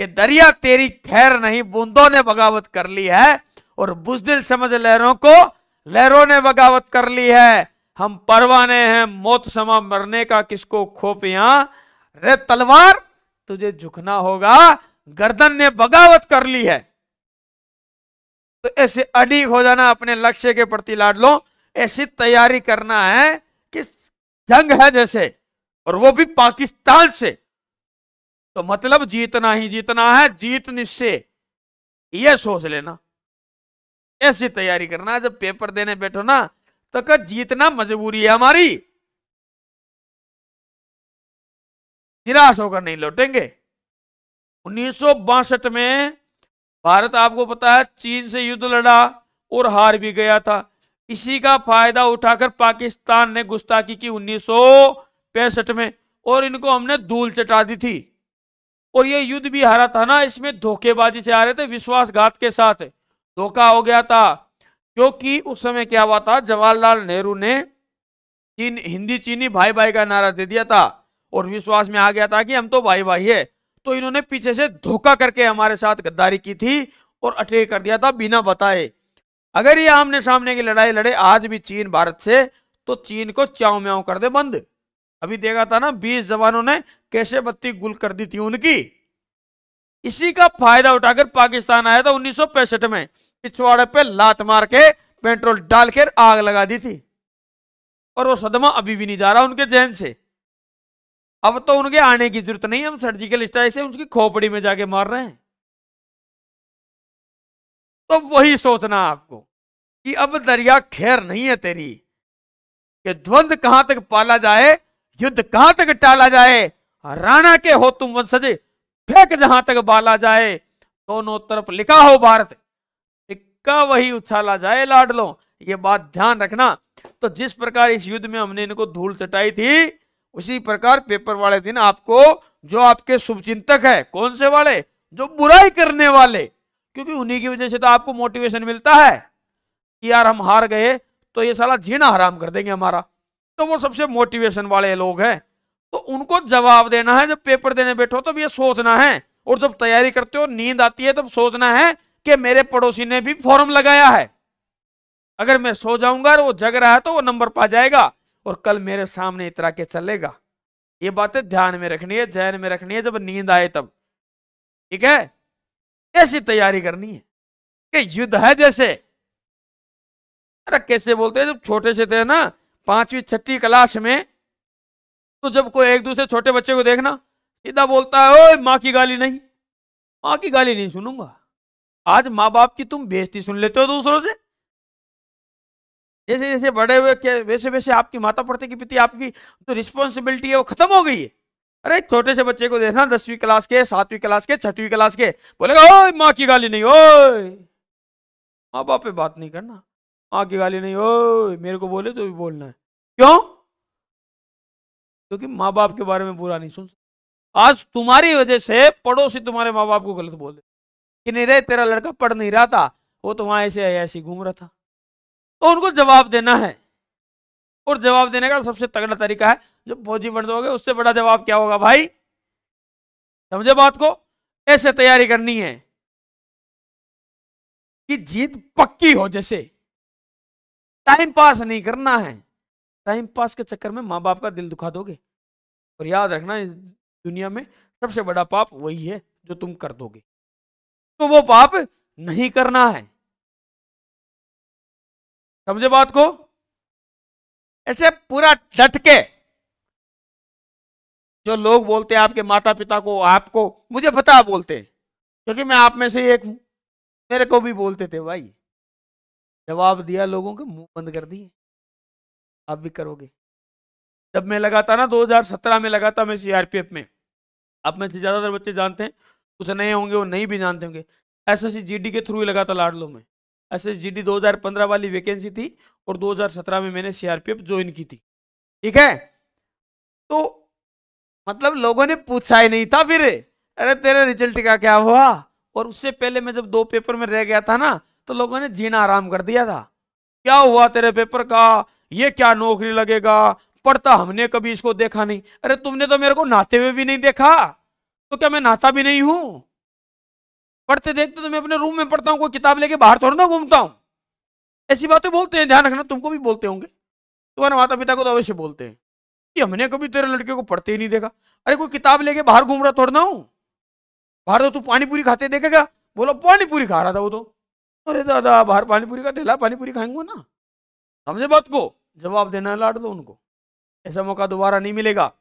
कि दरिया तेरी खैर नहीं बूंदों ने बगावत कर ली है और बुजदिल समझ लहरों को लहरों ने बगावत कर ली है हम परवाने हैं मौत समा मरने का किसको खोपिया रे तलवार तुझे झुकना होगा गर्दन ने बगावत कर ली है तो ऐसे अडीक हो जाना अपने लक्ष्य के प्रति लाड लो ऐसी तैयारी करना है कि जंग है जैसे और वो भी पाकिस्तान से तो मतलब जीतना ही जीतना है जीत निश्चय ये सोच लेना ऐसी तैयारी करना जब पेपर देने बैठो ना तो कर जीतना मजबूरी है हमारी निराश होकर नहीं लौटेंगे उन्नीस में भारत आपको पता है चीन से युद्ध लड़ा और हार भी गया था इसी का फायदा उठाकर पाकिस्तान ने गुस्ताखी की उन्नीस में और इनको हमने धूल चटा दी थी और ये युद्ध भी हारा था ना इसमें धोखेबाजी से आ रहे थे विश्वासघात के साथ धोखा हो गया था क्योंकि उस समय क्या हुआ था जवाहरलाल नेहरू ने चीन हिंदी चीनी भाई भाई का नारा दे दिया था और विश्वास में आ गया था कि हम तो भाई भाई है तो इन्होंने पीछे से धोखा करके हमारे साथ गद्दारी की थी और अटैक कर दिया था बिना बताए अगर ये आमने सामने की लड़ाई लड़े आज भी चीन भारत से तो चीन को चाऊ म्याओ कर दे बंद अभी देखा था ना बीस जवानों ने कैसे बत्ती गुल कर दी थी उनकी इसी का फायदा उठाकर पाकिस्तान आया था उन्नीस में पिछवाड़े पे लात मार के पेट्रोल डालकर आग लगा दी थी और वो सदमा अभी भी नहीं जा रहा उनके जहन से अब तो उनके आने की जरूरत नहीं हम सर्जिकल स्ट्राइक से उनकी खोपड़ी में जाके मार रहे हैं तो वही सोचना आपको कि अब दरिया खैर नहीं है तेरी कि द्वंद कहां तक पाला जाए युद्ध कहां तक टाला जाए राणा के हो तुम वंशजे फेंक जहां तक बाला जाए दोनों तरफ लिखा हो भारत इक्का वही उछाला जाए लाड लो ये बात ध्यान रखना तो जिस प्रकार इस युद्ध में हमने इनको धूल चटाई थी उसी प्रकार पेपर वाले दिन आपको जो आपके शुभचिंतक है कौन से वाले जो बुराई करने वाले क्योंकि उन्हीं की वजह से तो आपको मोटिवेशन मिलता है कि यार हम हार गए तो ये साला जीना हराम कर देंगे हमारा तो वो सबसे मोटिवेशन वाले लोग हैं तो उनको जवाब देना है जब पेपर देने बैठो तब ये सोचना है और जब तैयारी करते हो नींद आती है तब सोचना है कि मेरे पड़ोसी ने भी फॉर्म लगाया है अगर मैं सो जाऊंगा और वो जग रहा है तो वो नंबर पा जाएगा और कल मेरे सामने इतरा के चलेगा ये बातें ध्यान में रखनी है जहन में रखनी है जब नींद आए तब ठीक है ऐसी तैयारी करनी है कि युद्ध है जैसे अरे कैसे बोलते हैं जब छोटे से थे ना पांचवी छठी क्लास में तो जब कोई एक दूसरे छोटे बच्चे को देखना सीधा बोलता है ओए माँ की गाली नहीं माँ की गाली नहीं सुनूंगा आज माँ बाप की तुम बेजती सुन लेते हो दूसरों से जैसे जैसे बड़े हुए क्या वैसे वैसे आपकी माता पढ़ते की पिता आपकी जो तो रिस्पॉन्सिबिलिटी है वो खत्म हो गई है अरे छोटे से बच्चे को देखना दसवीं क्लास के सातवीं क्लास के छठवीं क्लास के बोलेगा ओए माँ की गाली नहीं ओए माँ बाप पे बात नहीं करना माँ की गाली नहीं ओए मेरे को बोले तो भी बोलना है क्यों क्योंकि माँ बाप के बारे में बुरा नहीं सुन सकते आज तुम्हारी वजह से पड़ोसी तुम्हारे माँ बाप को गलत बोल दे कि नहीं रे तेरा लड़का पढ़ नहीं रहा था वो तो वहां ऐसे ऐसे घूम रहा था तो उनको जवाब देना है और जवाब देने का सबसे तगड़ा तरीका है जो फौजी बन दोगे उससे बड़ा जवाब क्या होगा भाई समझे बात को ऐसे तैयारी करनी है कि जीत पक्की हो जैसे टाइम पास नहीं करना है टाइम पास के चक्कर में माँ बाप का दिल दुखा दोगे और याद रखना इस दुनिया में सबसे बड़ा पाप वही है जो तुम कर दोगे तो वो पाप नहीं करना है समझे बात को ऐसे पूरा डट के जो लोग बोलते हैं आपके माता पिता को आपको मुझे पता बोलते हैं क्योंकि मैं आप में से एक हूं मेरे को भी बोलते थे भाई जवाब दिया लोगों के मुंह बंद कर दिए आप भी करोगे जब मैं लगा था ना 2017 में लगा था मैं सीआरपीएफ में आप में से ज़्यादातर बच्चे जानते हैं कुछ नए होंगे वो नहीं भी जानते होंगे एस एस के थ्रू ही लगा था लाडलो में एस एस जी वाली वैकेंसी थी और 2017 में मैंने सीआरपीएफ ज्वाइन की थी ठीक है तो मतलब लोगों ने पूछा ही नहीं था फिर अरे तेरे रिजल्ट का क्या हुआ और उससे पहले मैं जब दो पेपर में रह गया था ना तो लोगों ने जीना आराम कर दिया था क्या हुआ तेरे पेपर का ये क्या नौकरी लगेगा पढ़ता हमने कभी इसको देखा नहीं अरे तुमने तो मेरे को नहाते हुए भी नहीं देखा तो क्या मैं नहाता भी नहीं हूं पढ़ते देखते तो मैं अपने रूम में पढ़ता हूँ कोई किताब लेके बाहर थोड़ा ना घूमता हूँ ऐसी बातें बोलते हैं ध्यान रखना तुमको भी बोलते होंगे तुम्हारे माता पिता को तो अवश्य बोलते हैं कि हमने कभी तेरे लड़के को पढ़ते ही नहीं देखा अरे कोई किताब लेके बाहर घूम रहा थोड़ा ना हूँ बाहर तो तू पानीपुरी खाते देखेगा बोलो पानीपुरी खा रहा था वो तो अरे दादा बाहर पानीपुरी का ठेला पानीपुरी खाएंगे ना समझे बात को जवाब देना लाट दो उनको ऐसा मौका दोबारा नहीं मिलेगा